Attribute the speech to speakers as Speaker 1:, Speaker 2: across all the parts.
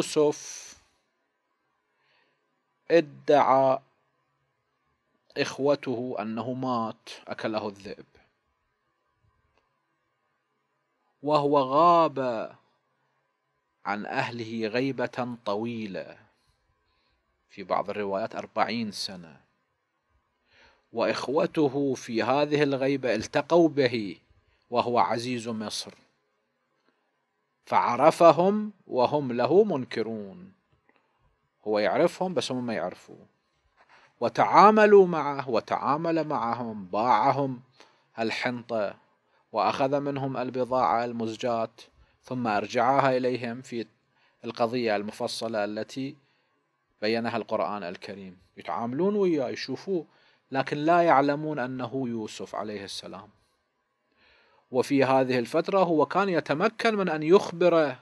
Speaker 1: يوسف ادعى إخوته أنه مات أكله الذئب وهو غاب عن أهله غيبة طويلة في بعض الروايات أربعين سنة وإخوته في هذه الغيبة التقوا به وهو عزيز مصر فعرفهم وهم له منكرون هو يعرفهم بس هم ما يعرفوه وتعاملوا معه وتعامل معهم باعهم الحنطة وأخذ منهم البضاعة المزجات ثم أرجعها إليهم في القضية المفصلة التي بينها القرآن الكريم يتعاملون وياه يشوفوه لكن لا يعلمون أنه يوسف عليه السلام وفي هذه الفترة هو كان يتمكن من أن يخبر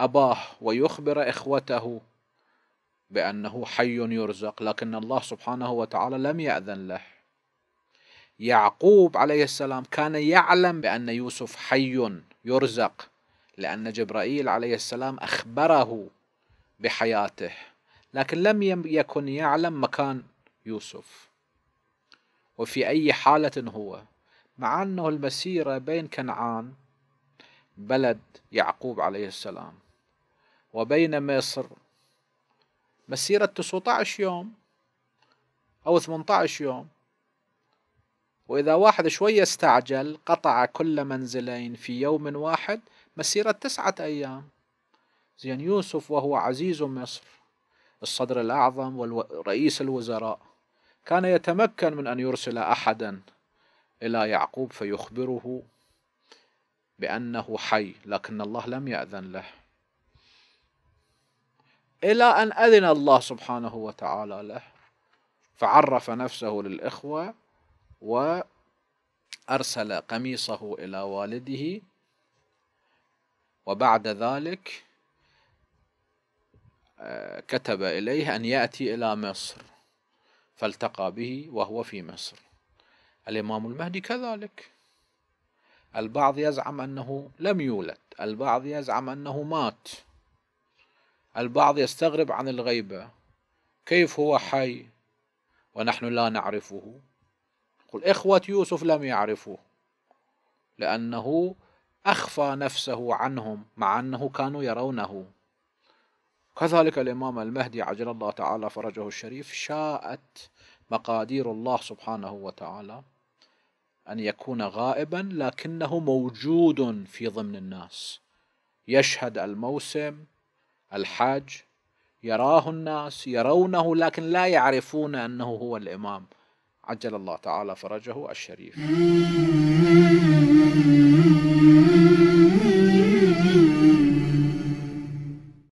Speaker 1: أباه ويخبر إخوته بأنه حي يرزق لكن الله سبحانه وتعالى لم يأذن له يعقوب عليه السلام كان يعلم بأن يوسف حي يرزق لأن جبرائيل عليه السلام أخبره بحياته لكن لم يكن يعلم مكان يوسف وفي أي حالة هو مع أنه المسيرة بين كنعان بلد يعقوب عليه السلام وبين مصر مسيرة 19 يوم أو 18 يوم وإذا واحد شوية استعجل قطع كل منزلين في يوم واحد مسيرة تسعة أيام زين يوسف وهو عزيز مصر الصدر الأعظم ورئيس الوزراء كان يتمكن من أن يرسل أحدا إلى يعقوب فيخبره بأنه حي لكن الله لم يأذن له إلى أن أذن الله سبحانه وتعالى له فعرف نفسه للإخوة وأرسل قميصه إلى والده وبعد ذلك آه، كتب إليه أن يأتي إلى مصر فالتقى به وهو في مصر الإمام المهدي كذلك البعض يزعم أنه لم يولد البعض يزعم أنه مات البعض يستغرب عن الغيبة كيف هو حي ونحن لا نعرفه قل إخوة يوسف لم يعرفوه لأنه أخفى نفسه عنهم مع أنه كانوا يرونه كذلك الإمام المهدي عجل الله تعالى فرجه الشريف شاءت مقادير الله سبحانه وتعالى أن يكون غائبا لكنه موجود في ضمن الناس يشهد الموسم الحاج يراه الناس يرونه لكن لا يعرفون أنه هو الإمام عجل الله تعالى فرجه الشريف